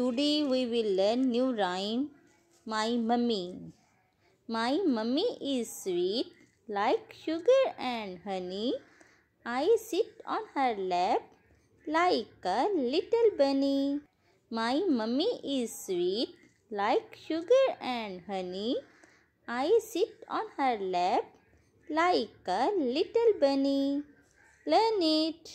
Today we will learn new rhyme My mummy My mummy is sweet like sugar and honey I sit on her lap like a little bunny My mummy is sweet like sugar and honey I sit on her lap like a little bunny learn it